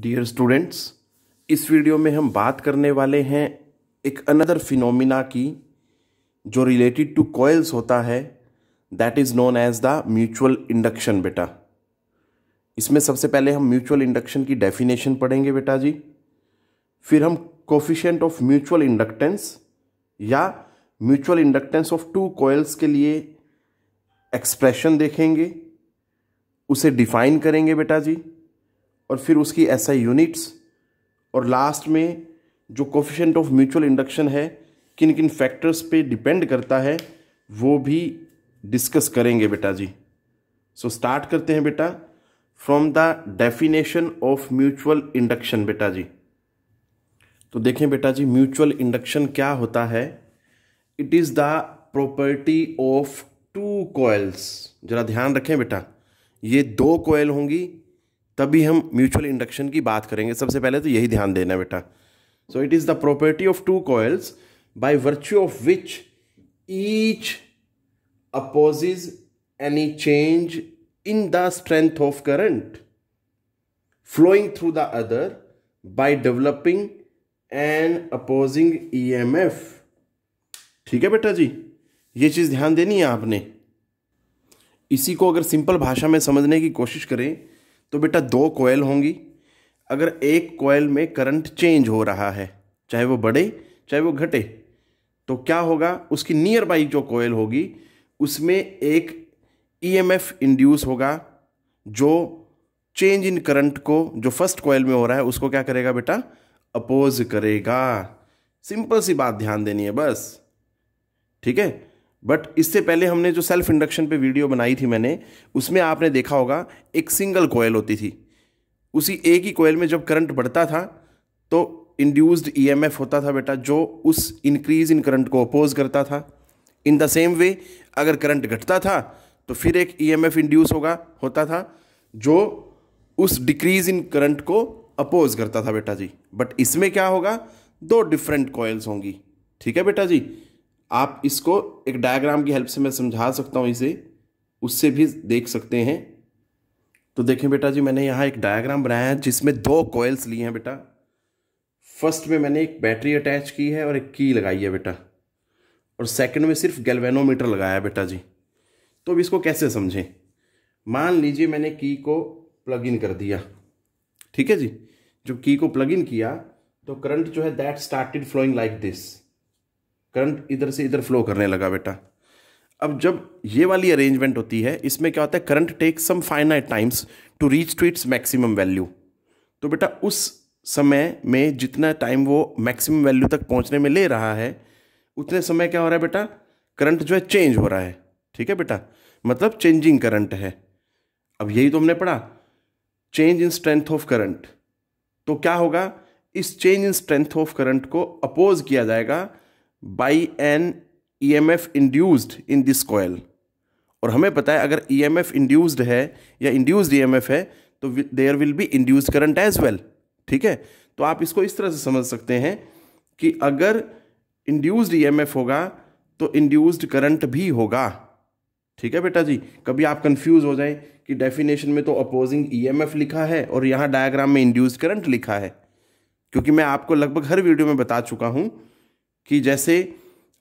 dear students इस video में हम बात करने वाले हैं एक अनदर फिनोमिना की जो रिलेटेड टू कॉयल्स होता है that is known as the mutual induction बेटा इसमें सबसे पहले हम म्यूचुअल इंडक्शन की डेफिनेशन पढ़ेंगे बेटा जी फिर हम कोफिशेंट ऑफ म्यूचुअल इंडक्टेंस या mutual inductance of two coils के लिए एक्सप्रेशन देखेंगे उसे डिफाइन करेंगे बेटा जी और फिर उसकी एस SI यूनिट्स और लास्ट में जो कोफिशेंट ऑफ म्यूचुअल इंडक्शन है किन किन फैक्टर्स पे डिपेंड करता है वो भी डिस्कस करेंगे बेटा जी सो so स्टार्ट करते हैं बेटा from the definition of mutual induction बेटा जी तो देखें बेटा जी म्यूचुअल इंडक्शन क्या होता है it is the property of two coils ज़रा ध्यान रखें बेटा ये दो कोयल होंगी तभी हम म्यूचुअल इंडक्शन की बात करेंगे सबसे पहले तो यही ध्यान देना बेटा so it is the property of two coils by virtue of which each opposes any change in the strength of current the other the developing and opposing E M F ठीक है बेटा जी ये चीज़ ध्यान देनी है आपने इसी को अगर सिंपल भाषा में समझने की कोशिश करें तो बेटा दो कोयल होंगी अगर एक कोयल में करंट चेंज हो रहा है चाहे वो बढ़े चाहे वो घटे तो क्या होगा उसकी नियर बाई जो कोयल होगी उसमें एक ईएमएफ e इंड्यूस होगा जो चेंज इन करंट को जो फर्स्ट कोयल में हो रहा है उसको क्या करेगा बेटा अपोज करेगा सिंपल सी बात ध्यान देनी है बस ठीक है बट इससे पहले हमने जो सेल्फ इंडक्शन पे वीडियो बनाई थी मैंने उसमें आपने देखा होगा एक सिंगल कोयल होती थी उसी एक ही कोयल में जब करंट बढ़ता था तो इंड्यूस्ड ईएमएफ e होता था बेटा जो उस इंक्रीज इन करंट को अपोज करता था इन द सेम वे अगर करंट घटता था तो फिर एक ईएमएफ e इंड्यूस होगा होता था जो उस डिक्रीज इन करंट को अपोज करता था बेटा जी बट इसमें क्या होगा दो डिफरेंट कॉयल्स होंगी ठीक है बेटा जी आप इसको एक डायग्राम की हेल्प से मैं समझा सकता हूँ इसे उससे भी देख सकते हैं तो देखें बेटा जी मैंने यहाँ एक डायग्राम बनाया है जिसमें दो कॉयल्स लिए हैं बेटा फर्स्ट में मैंने एक बैटरी अटैच की है और एक की लगाई है बेटा और सेकंड में सिर्फ गैल्वेनोमीटर लगाया है बेटा जी तो अब इसको कैसे समझें मान लीजिए मैंने की को प्लग इन कर दिया ठीक है जी जब की को प्लग इन किया तो करंट जो है that started flowing like this current इधर से इधर फ्लो करने लगा बेटा अब जब ये वाली अरेंजमेंट होती है इसमें क्या होता है current take some finite times to reach to its maximum value तो बेटा उस समय में जितना टाइम वो मैक्सिमम वैल्यू तक पहुंचने में ले रहा है उतने समय क्या हो रहा है बेटा करंट जो है चेंज हो रहा है ठीक है बेटा मतलब चेंजिंग करंट है अब यही तो हमने पढ़ा change in strength of current तो क्या होगा इस change in strength of current को अपोज किया जाएगा by an EMF induced in this coil और हमें पता है अगर EMF induced है या induced EMF है तो there will be induced current as well ठीक है तो आप इसको इस तरह से समझ सकते हैं कि अगर इंड्यूस्ड ईएमएफ e होगा तो इंड्यूस्ड करंट भी होगा ठीक है बेटा जी कभी आप कंफ्यूज हो जाए कि डेफिनेशन में तो अपोजिंग ईएमएफ e लिखा है और यहाँ डायग्राम में इंड्यूस्ड करंट लिखा है क्योंकि मैं आपको लगभग हर वीडियो में बता चुका हूँ कि जैसे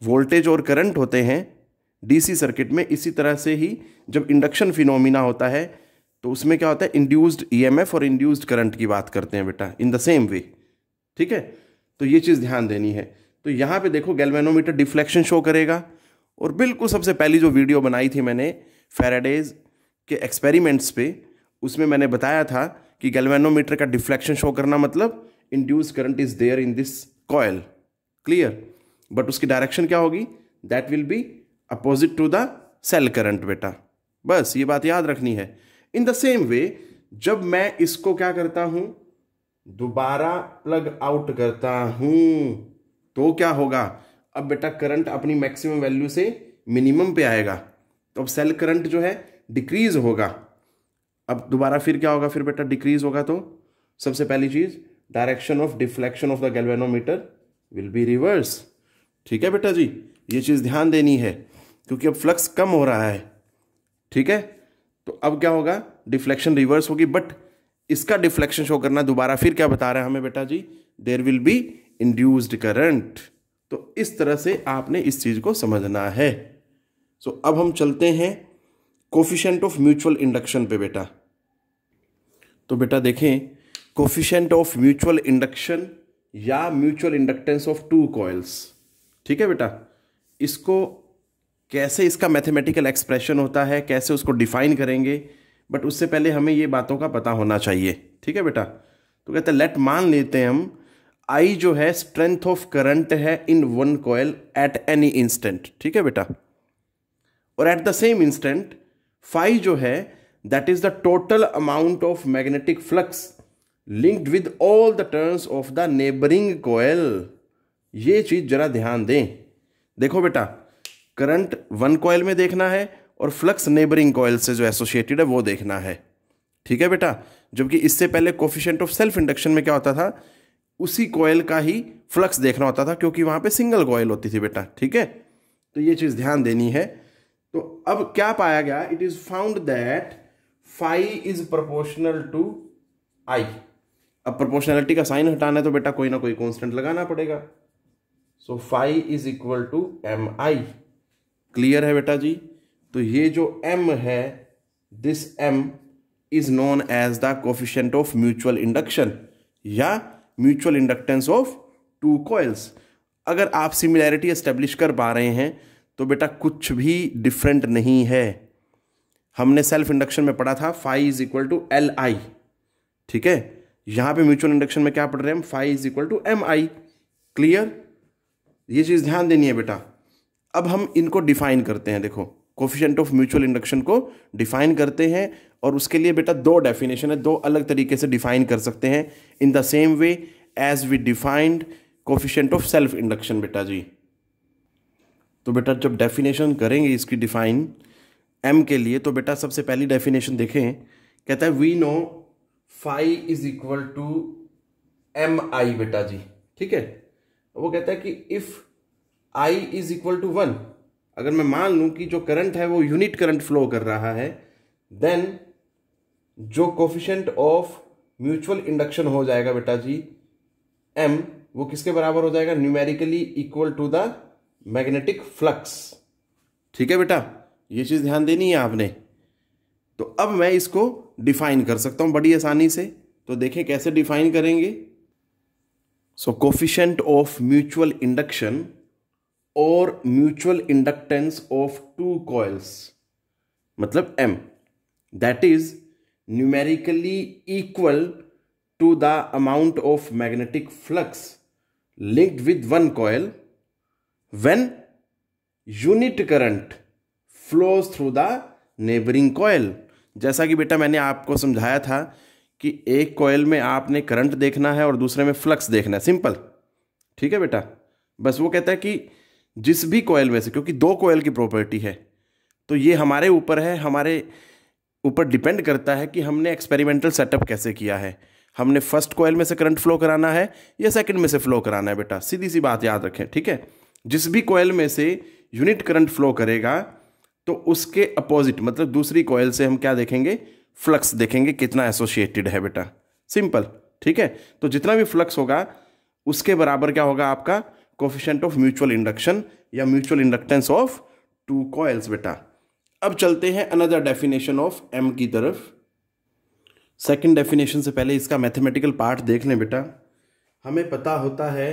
वोल्टेज और करंट होते हैं डीसी सर्किट में इसी तरह से ही जब इंडक्शन फिनोमिना होता है तो उसमें क्या होता है इंड्यूस्ड ईएमएफ e और इंड्यूस्ड करंट की बात करते हैं बेटा इन द सेम वे ठीक है तो ये चीज़ ध्यान देनी है तो यहाँ पे देखो गैल्वेनोमीटर डिफ्लेक्शन शो करेगा और बिल्कुल सबसे पहली जो वीडियो बनाई थी मैंने फेराडेज के एक्सपेरिमेंट्स पे उसमें मैंने बताया था कि गैल्वेनोमीटर का डिफ्लेक्शन शो करना मतलब induce current is there in this coil clear but उसकी डायरेक्शन क्या होगी that will be opposite to the cell current बेटा बस ये बात याद रखनी है इन द सेम वे जब मैं इसको क्या करता हूं दोबारा प्लग आउट करता हूं तो क्या होगा अब बेटा करंट अपनी मैक्सिमम वैल्यू से मिनिमम पे आएगा तो अब सेल करंट जो है डिक्रीज होगा अब दोबारा फिर क्या होगा फिर बेटा डिक्रीज होगा तो सबसे पहली चीज direction of deflection of the galvanometer will be reverse ठीक है बेटा जी ये चीज़ ध्यान देनी है क्योंकि अब फ्लक्स कम हो रहा है ठीक है तो अब क्या होगा डिफ्लेक्शन रिवर्स होगी बट इसका डिफ्लेक्शन शो करना दोबारा फिर क्या बता रहा है हमें बेटा जी there will be induced current तो इस तरह से आपने इस चीज़ को समझना है सो so, अब हम चलते हैं कोफिशेंट ऑफ म्यूचुअल इंडक्शन पे बेटा तो बेटा देखें कोफिशेंट ऑफ म्यूचुअल इंडक्शन या mutual inductance of two coils ठीक है बेटा इसको कैसे इसका मैथमेटिकल एक्सप्रेशन होता है कैसे उसको डिफाइन करेंगे बट उससे पहले हमें ये बातों का पता होना चाहिए ठीक है बेटा तो कहते हैं लेट मान लेते हैं हम आई जो है स्ट्रेंथ ऑफ करंट है in one coil at any instant ठीक है बेटा और at the same instant five जो है that is the total amount of magnetic flux linked with all the turns of the neighbouring coil ये चीज़ जरा ध्यान दें देखो बेटा करंट वन कोयल में देखना है और फ्लक्स नेबरिंग कोयल से जो एसोसिएटेड है वो देखना है ठीक है बेटा जबकि इससे पहले कोफिशेंट ऑफ सेल्फ इंडक्शन में क्या होता था उसी कोयल का ही फ्लक्स देखना होता था क्योंकि वहां पे सिंगल कोयल होती थी बेटा ठीक है तो ये चीज़ ध्यान देनी है तो अब क्या पाया गया it is found that five is proportional to I अब प्रोपोर्शनैलिटी का साइन हटाना है तो बेटा कोई ना कोई कॉन्स्टेंट लगाना पड़ेगा so phi is equal to M I clear है बेटा जी तो ये जो एम है this M is known as the coefficient of mutual induction या mutual inductance of two coils अगर आप सिमिलैरिटी एस्टेब्लिश कर पा रहे हैं तो बेटा कुछ भी डिफरेंट नहीं है हमने सेल्फ इंडक्शन में पढ़ा था five is equal to L I ठीक है यहाँ पे म्यूचुअल इंडक्शन में क्या पढ़ रहे हैं five is equal to M I clear ये चीज़ ध्यान देनी है बेटा अब हम इनको डिफाइन करते हैं देखो कोफिशेंट ऑफ म्यूचुअल इंडक्शन को डिफाइन करते हैं और उसके लिए बेटा दो डेफिनेशन है दो अलग तरीके से डिफाइन कर सकते हैं in the same way as we defined coefficient of self induction बेटा जी तो बेटा जब डेफिनेशन करेंगे इसकी डिफाइन एम के लिए तो बेटा सबसे पहली डेफिनेशन देखें कहता है we know phi is equal to M I बेटा जी ठीक है वो कहता है कि if I is equal to one अगर मैं मान लू कि जो करंट है वो यूनिट करंट फ्लो कर रहा है देन जो कोफिशेंट ऑफ म्यूचुअल इंडक्शन हो जाएगा बेटा जी एम वो किसके बराबर हो जाएगा numerically equal to the magnetic flux ठीक है बेटा ये चीज़ ध्यान देनी है आपने तो अब मैं इसको डिफाइन कर सकता हूँ बड़ी आसानी से तो देखें कैसे डिफाइन करेंगे so coefficient of mutual induction और mutual inductance of two coils मतलब M that is numerically equal to the amount of magnetic flux linked with one coil when unit current flows through the neighbouring coil जैसा कि बेटा मैंने आपको समझाया था कि एक कोयल में आपने करंट देखना है और दूसरे में फ्लक्स देखना है सिंपल ठीक है बेटा बस वो कहता है कि जिस भी कोयल में से क्योंकि दो कोयल की प्रॉपर्टी है तो ये हमारे ऊपर है हमारे ऊपर डिपेंड करता है कि हमने एक्सपेरिमेंटल सेटअप कैसे किया है हमने फर्स्ट कोयल में से करंट फ्लो कराना है या सेकंड में से फ्लो कराना है बेटा सीधी सी बात याद रखें ठीक है जिस भी कोयल में से यूनिट करंट फ्लो करेगा तो उसके अपोजिट मतलब दूसरी कॉयल से हम क्या देखेंगे फ्लक्स देखेंगे कितना एसोसिएटेड है बेटा सिंपल ठीक है तो जितना भी फ्लक्स होगा उसके बराबर क्या होगा आपका कोफिशेंट ऑफ म्यूचुअल इंडक्शन या mutual inductance of two coils बेटा अब चलते हैं अनदर डेफिनेशन ऑफ एम की तरफ सेकंड डेफिनेशन से पहले इसका मैथमेटिकल पार्ट देख लें बेटा हमें पता होता है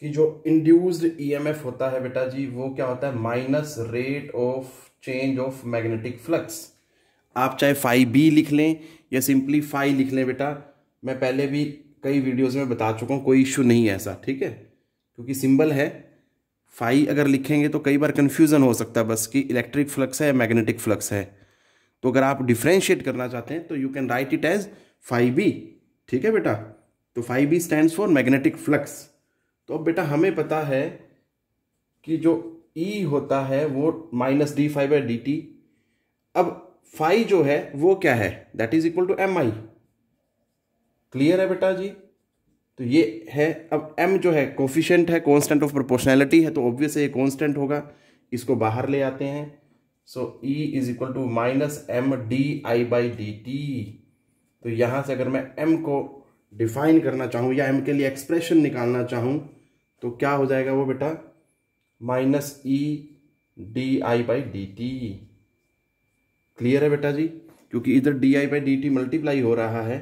कि जो इंड्यूस्ड ईएमएफ e होता है बेटा जी वो क्या होता है minus rate of change of magnetic flux आप चाहे फाइव बी लिख लें या सिंपली फाइव लिख लें बेटा मैं पहले भी कई वीडियोस में बता चुका हूँ कोई इश्यू नहीं है ऐसा ठीक है क्योंकि सिंबल है फाइव अगर लिखेंगे तो कई बार कन्फ्यूज़न हो सकता है बस कि इलेक्ट्रिक फ्लक्स है या मैग्नेटिक फ्लक्स है तो अगर आप डिफ्रेंशिएट करना चाहते हैं तो you can write it as five B ठीक है बेटा तो five B stand for magnetic flux तो अब बेटा हमें पता है कि जो ई e होता है वो minus D five by D T अब फाइव जो है वो क्या है that is equal to M I clear है बेटा जी तो ये है अब एम जो है कोफिशेंट है कॉन्स्टेंट ऑफ प्रोपोर्शनैलिटी है तो ऑब्वियस ये कॉन्स्टेंट होगा इसको बाहर ले आते हैं so E is equal to minus M D I by D T तो यहाँ से अगर मैं एम को डिफाइन करना चाहूँ या एम के लिए एक्सप्रेशन निकालना चाहूँ तो क्या हो जाएगा वो बेटा minus E D I by D T clear है बेटा जी क्योंकि इधर D I by D T multiply हो रहा है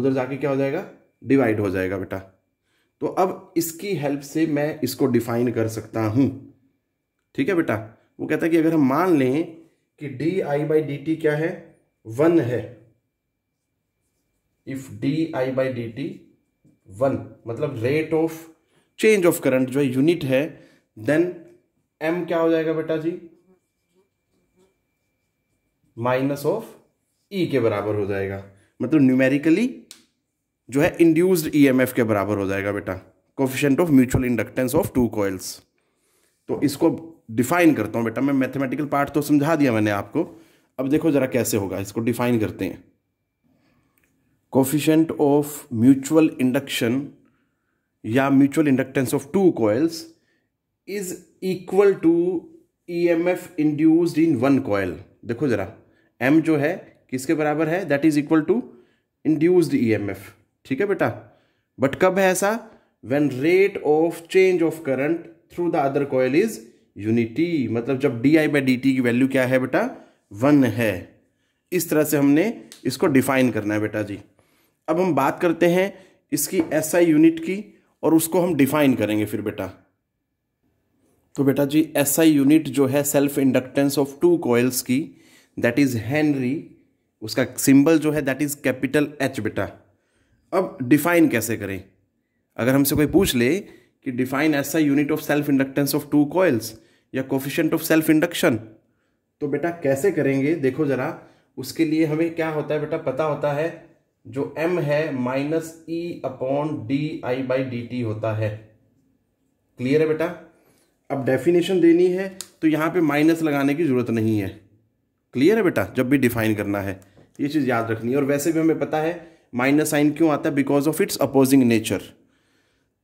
उधर जाके क्या हो जाएगा डिवाइड हो जाएगा बेटा तो अब इसकी हेल्प से मैं इसको डिफाइन कर सकता हूं ठीक है बेटा वो कहता है कि अगर हम मान लें कि D I by D T क्या है वन है if D I by D T one मतलब rate of change of current जो है यूनिट है देन एम क्या हो जाएगा बेटा जी माइनस ऑफ ई के बराबर हो जाएगा मतलब न्यूमेरिकली जो है इंड्यूस्ड ईएमएफ e के बराबर हो जाएगा बेटा coefficient of mutual inductance of two coils तो इसको डिफाइन करता हूं बेटा मैं मैथमेटिकल पार्ट तो समझा दिया मैंने आपको अब देखो जरा कैसे होगा इसको डिफाइन करते हैं कोफिशेंट ऑफ म्यूचुअल इंडक्शन या mutual inductance of two coils is equal to E M F induced in one coil देखो जरा एम जो है किसके बराबर है that is equal to induced E M F ठीक है बेटा बट कब है ऐसा when rate of change of current through the other coil is unity मतलब जब D I by D T की वैल्यू क्या है बेटा वन है इस तरह से हमने इसको डिफाइन करना है बेटा जी अब हम बात करते हैं इसकी एस आई यूनिट की और उसको हम डिफाइन करेंगे फिर बेटा तो बेटा जी एस आई यूनिट जो है self inductance of two coils की दैट इज हेनरी उसका सिंबल जो है दैट इज कैपिटल एच बेटा अब डिफाइन कैसे करें अगर हमसे कोई पूछ ले कि define S I unit of self inductance of two coils या कोफिशेंट ऑफ सेल्फ इंडक्शन तो बेटा कैसे करेंगे देखो जरा उसके लिए हमें क्या होता है बेटा पता होता है जो एम है minus E upon D I by D T होता है क्लियर है बेटा अब डेफिनेशन देनी है तो यहाँ पे माइनस लगाने की ज़रूरत नहीं है क्लियर है बेटा जब भी डिफाइन करना है ये चीज़ याद रखनी है और वैसे भी हमें पता है माइनस साइन क्यों आता है because of its opposing nature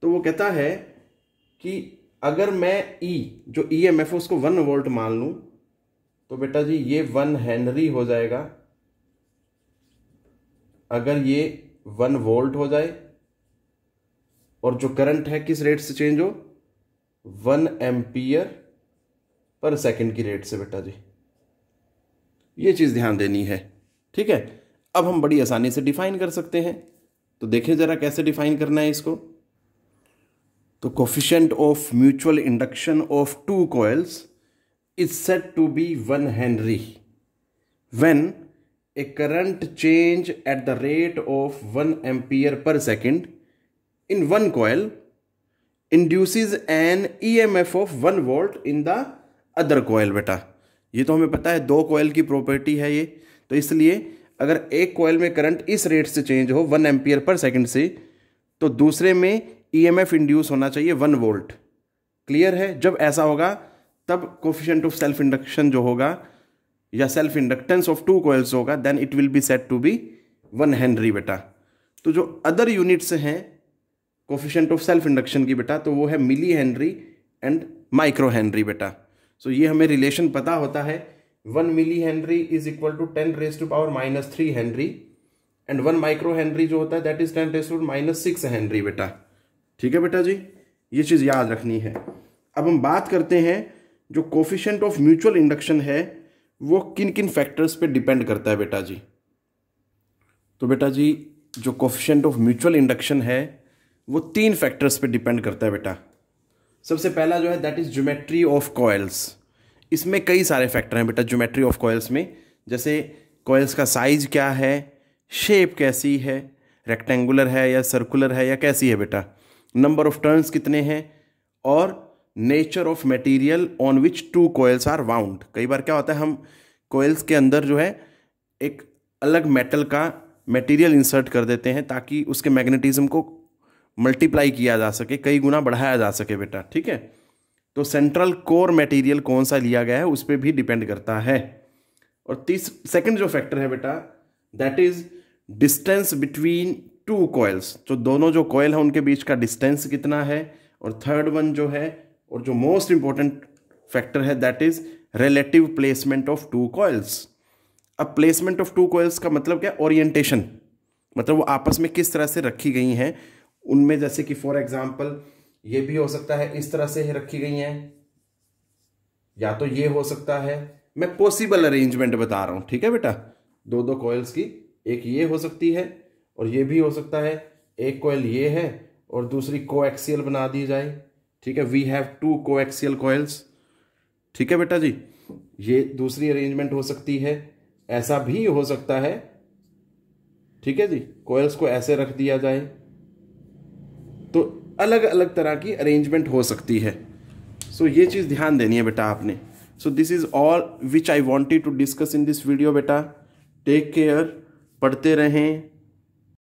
तो वो कहता है कि अगर मैं ई e, जो ई एम एफ उसको वन वोल्ट मान लूँ तो बेटा जी ये वन हैनरी हो जाएगा अगर ये वन वोल्ट हो जाए और जो करंट है किस रेट से चेंज हो वन एम्पियर पर सेकंड की रेट से बेटा जी ये चीज़ ध्यान देनी है ठीक है अब हम बड़ी आसानी से डिफाइन कर सकते हैं तो देखें ज़रा कैसे डिफाइन करना है इसको तो coefficient of mutual induction of two coils is set to be one henry when a current change at the rate of one ampere per second in one coil induces an E M F of one volt in the other coil बेटा ये तो हमें पता है दो कोयल की property है ये तो इसलिए अगर एक कोयल में करंट इस रेट से चेंज हो वन एम्पियर पर सेकंड से तो दूसरे में ईएमएफ e इंड्यूस होना चाहिए वन वोल्ट क्लियर है जब ऐसा होगा तब कोफिशेंट ऑफ सेल्फ इंडक्शन जो होगा या self inductance of two coils होगा then it will be set to be one henry बेटा तो जो अदर यूनिट्स हैं कोफिशेंट ऑफ सेल्फ इंडक्शन की बेटा तो वो है milli henry and micro henry बेटा सो ये हमें रिलेशन पता होता है one milli henry is equal to ten raise to power minus three henry and one micro henry जो होता है that is ten raise to minus six henry बेटा ठीक है बेटा जी ये चीज़ याद रखनी है अब हम बात करते हैं जो कोफिशेंट ऑफ म्यूचुअल इंडक्शन है वो किन किन फैक्टर्स पे डिपेंड करता है बेटा जी तो बेटा जी जो कोफिशेंट ऑफ म्यूचुअल इंडक्शन है वो तीन फैक्टर्स पे डिपेंड करता है बेटा सबसे पहला जो है that is geometry of coils इसमें कई सारे फैक्टर हैं बेटा ज्योमेट्री ऑफ कॉयल्स में जैसे कॉयल्स का साइज क्या है शेप कैसी है रेक्टेंगुलर है या सर्कुलर है या कैसी है बेटा नंबर ऑफ टर्न्स कितने हैं और nature of material on which two coils are wound कई बार क्या होता है हम कोयल्स के अंदर जो है एक अलग मेटल का मटेरियल इंसर्ट कर देते हैं ताकि उसके मैग्नेटिज्म को मल्टीप्लाई किया जा सके कई गुना बढ़ाया जा सके बेटा ठीक है तो सेंट्रल कोर मटेरियल कौन सा लिया गया है उस पर भी डिपेंड करता है और तीस सेकेंड जो फैक्टर है बेटा that is distance between two coils तो दोनों जो कॉयल है उनके बीच का डिस्टेंस कितना है और थर्ड वन जो है और जो मोस्ट इंपॉर्टेंट फैक्टर है that is relative placement of two coils अब प्लेसमेंट ऑफ टू कॉयल्स का मतलब क्या ओरिएंटेशन मतलब वो आपस में किस तरह से रखी गई हैं उनमें जैसे कि फॉर एग्जाम्पल ये भी हो सकता है इस तरह से रखी गई हैं या तो ये हो सकता है मैं पॉसिबल अरेंजमेंट बता रहा हूं ठीक है बेटा दो दो कोयल्स की एक ये हो सकती है और ये भी हो सकता है एक कोयल ये है और दूसरी कोएक्सियल बना दी जाए ठीक है we have two coaxial coils ठीक है बेटा जी ये दूसरी अरेंजमेंट हो सकती है ऐसा भी हो सकता है ठीक है जी कोयल्स को ऐसे रख दिया जाए अलग अलग तरह की अरेंजमेंट हो सकती है सो so, ये चीज़ ध्यान देनी है बेटा आपने so this is all which I wanted to discuss in this video बेटा टेक केयर पढ़ते रहें